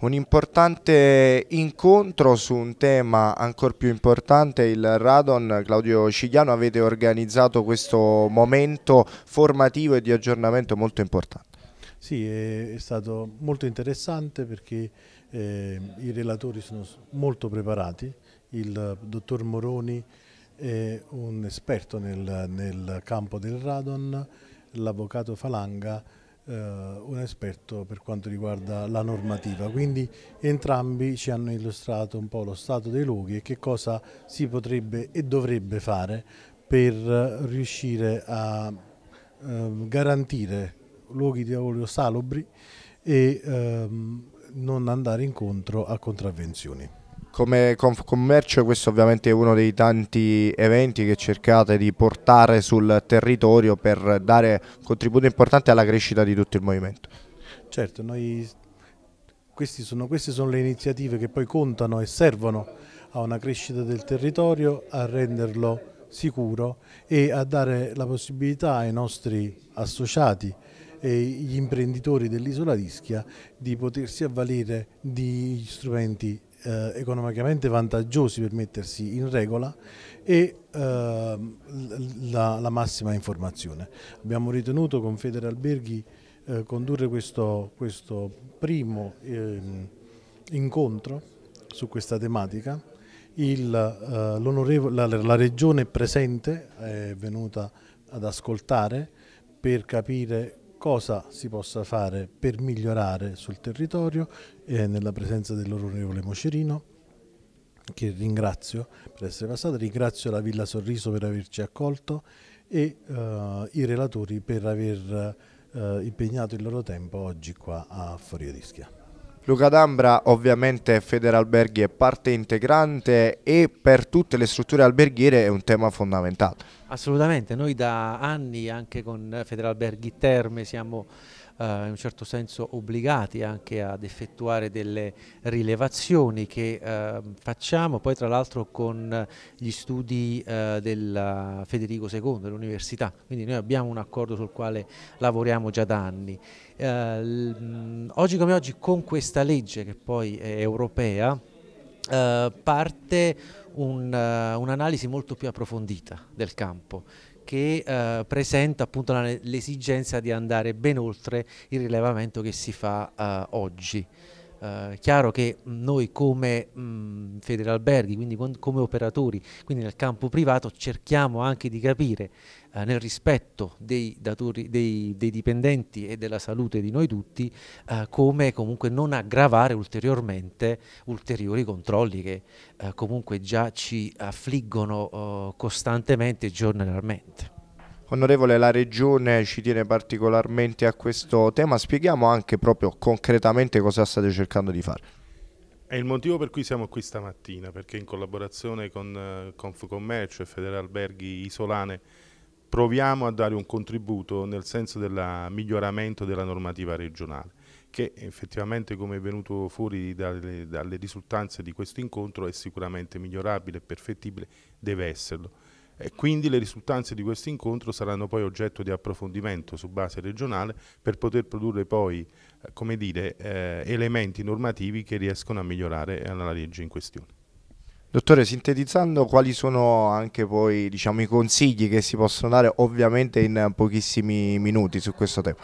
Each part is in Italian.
Un importante incontro su un tema ancora più importante, il Radon. Claudio Cigliano avete organizzato questo momento formativo e di aggiornamento molto importante. Sì, è, stato molto interessante perché eh, i relatori sono molto preparati. Il dottor Moroni è un esperto nel, nel campo del Radon, l'avvocato Falanga eh, un esperto per quanto riguarda la normativa, quindi entrambi ci hanno illustrato un po' lo stato dei luoghi e che cosa si potrebbe e dovrebbe fare per riuscire a ehm, garantire luoghi di lavoro salubri e ehm, non andare incontro a contravvenzioni. Come Confcommercio questo ovviamente è uno dei tanti eventi che cercate di portare sul territorio per dare un contributo importante alla crescita di tutto il movimento. Certo, noi, sono, queste sono le iniziative che poi contano e servono a una crescita del territorio, a renderlo sicuro e a dare la possibilità ai nostri associati e gli imprenditori dell'isola d'Ischia di potersi avvalere di strumenti eh, economicamente vantaggiosi per mettersi in regola e eh, la, la, massima informazione. Abbiamo ritenuto con Federalberghi eh, condurre questo, questo primo ehm, incontro su questa tematica. Il, eh, la, la, regione presente è venuta ad ascoltare per capire cosa si possa fare per migliorare sul territorio, eh, nella presenza dell'onorevole Mocerino, che ringrazio per essere passato, ringrazio la Villa Sorriso per averci accolto e eh, i relatori per aver eh, impegnato il loro tempo oggi qua a Forio d'Ischia. Luca D'Ambra ovviamente Federalberghi è parte integrante e per tutte le strutture alberghiere è un tema fondamentale. Assolutamente, noi da anni anche con Federalberghi Terme siamo eh, in un certo senso obbligati anche ad effettuare delle rilevazioni che eh, facciamo poi tra l'altro con gli studi eh, del Federico II, dell'università, quindi noi abbiamo un accordo sul quale lavoriamo già da anni. Eh, oggi come oggi con questa legge che poi è europea eh, parte eh, un'analisi un molto più approfondita del campo che eh, presenta appunto l'esigenza di andare ben oltre il rilevamento che si fa eh, oggi. Eh, chiaro che noi come mh, mm, Federalberghi, quindi come operatori, quindi nel campo privato, cerchiamo anche di capire eh, nel rispetto dei, datori, dei, dei, dipendenti e della salute di noi tutti eh, come comunque non aggravare ulteriormente ulteriori controlli che eh, comunque già ci affliggono oh, costantemente e giornalmente. Onorevole, la Regione ci tiene particolarmente a questo tema, spieghiamo anche proprio concretamente cosa state cercando di fare. È il motivo per cui siamo qui stamattina, perché in collaborazione con eh, Confcommercio e Federalberghi Isolane proviamo a dare un contributo nel senso del miglioramento della normativa regionale, che effettivamente come è venuto fuori dalle, dalle risultanze di questo incontro è sicuramente migliorabile, perfettibile, deve esserlo e quindi le risultanze di questo incontro saranno poi oggetto di approfondimento su base regionale per poter produrre poi eh, come dire, eh, elementi normativi che riescono a migliorare eh, la legge in questione. Dottore, sintetizzando, quali sono anche poi diciamo, i consigli che si possono dare ovviamente in pochissimi minuti su questo tema?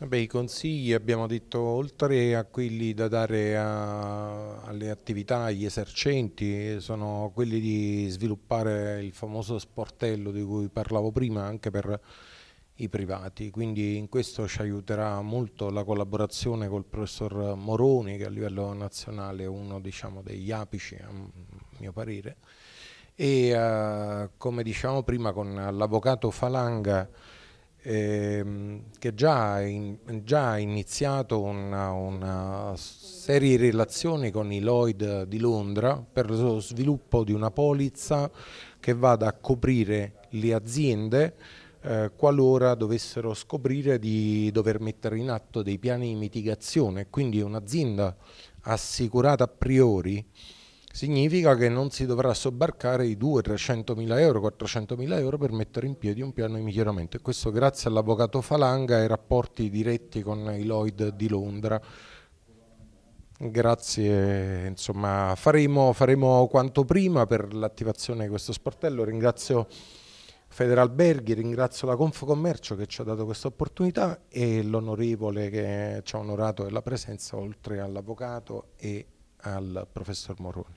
Vabbè, I consigli abbiamo detto oltre a quelli da dare a, alle attività, agli esercenti, sono quelli di sviluppare il famoso sportello di cui parlavo prima anche per i privati, quindi in questo ci aiuterà molto la collaborazione col professor Moroni che a livello nazionale è uno diciamo, degli apici a mio parere e eh, come diciamo prima con l'avvocato Falanga ehm, che già, in, già, ha iniziato una, una, serie di relazioni con i Lloyd di Londra per lo sviluppo di una polizza che vada a coprire le aziende eh, qualora dovessero scoprire di dover mettere in atto dei piani di mitigazione, quindi un'azienda assicurata a priori significa che non si dovrà sobbarcare i 200 300 mila euro, 400 mila euro per mettere in piedi un piano di miglioramento e questo grazie all'avvocato Falanga e ai rapporti diretti con i Lloyd di Londra. Grazie, insomma faremo, faremo quanto prima per l'attivazione di questo sportello, ringrazio Federalberghi, ringrazio la Confcommercio che ci ha dato questa opportunità e l'onorevole che ci ha onorato della presenza oltre all'avvocato e al professor Moroni.